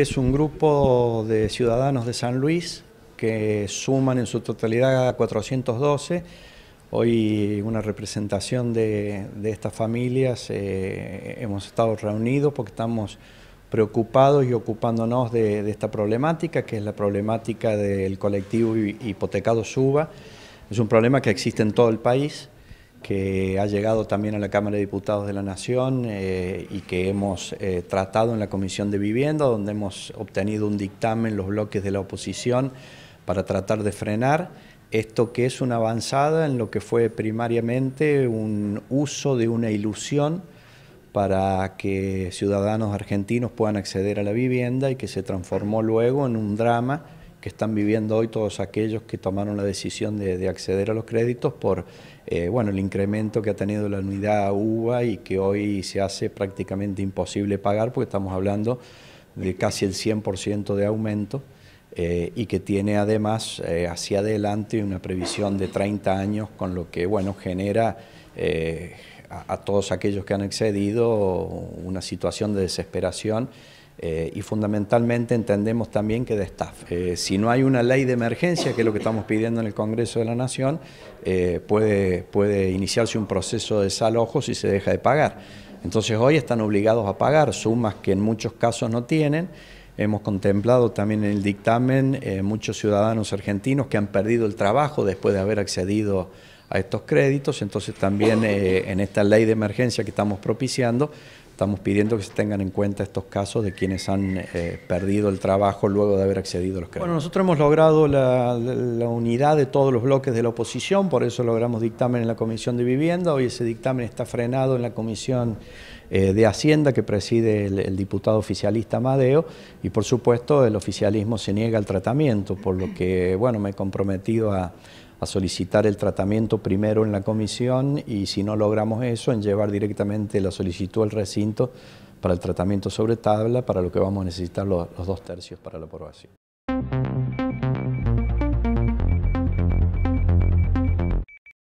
Es un grupo de ciudadanos de San Luis que suman en su totalidad 412. Hoy una representación de, estas familias, eh, hemos estado reunidos porque estamos preocupados y ocupándonos de, esta problemática, que es la problemática del colectivo hipotecado SUBA. Es un problema que existe en todo el país que ha llegado también a la Cámara de Diputados de la Nación eh, y que hemos eh, tratado en la Comisión de Vivienda, donde hemos obtenido un dictamen, los bloques de la oposición, para tratar de frenar esto que es una avanzada en lo que fue primariamente un uso de una ilusión para que ciudadanos argentinos puedan acceder a la vivienda y que se transformó luego en un drama que están viviendo hoy todos aquellos que tomaron la decisión de, acceder a los créditos por eh, bueno, el incremento que ha tenido la unidad UBA y que hoy se hace prácticamente imposible pagar porque estamos hablando de casi el 100% de aumento eh, y que tiene además eh, hacia adelante una previsión de 30 años con lo que bueno, genera a, a todos aquellos que han excedido una situación de desesperación eh, y fundamentalmente entendemos también que de staff. Eh, si no hay una ley de emergencia, que es lo que estamos pidiendo en el Congreso de la Nación, eh, puede, puede iniciarse un proceso de desalojo si se deja de pagar. Entonces hoy están obligados a pagar sumas que en muchos casos no tienen. Hemos contemplado también en el dictamen muchos ciudadanos argentinos que han perdido el trabajo después de haber accedido a estos créditos, entonces también en esta ley de emergencia que estamos propiciando Estamos pidiendo que se tengan en cuenta estos casos de quienes han eh, perdido el trabajo luego de haber accedido a los créditos. Bueno, nosotros hemos logrado la, unidad de todos los bloques de la oposición, por eso logramos dictamen en la Comisión de Vivienda. Hoy ese dictamen está frenado en la Comisión eh, de Hacienda que preside el, diputado oficialista Madeo y por supuesto el oficialismo se niega al tratamiento, por lo que bueno, me he comprometido a a solicitar el tratamiento primero en la comisión y si no logramos eso, en llevar directamente la solicitud al recinto para el tratamiento sobre tabla, para lo que vamos a necesitar los, dos tercios para la aprobación.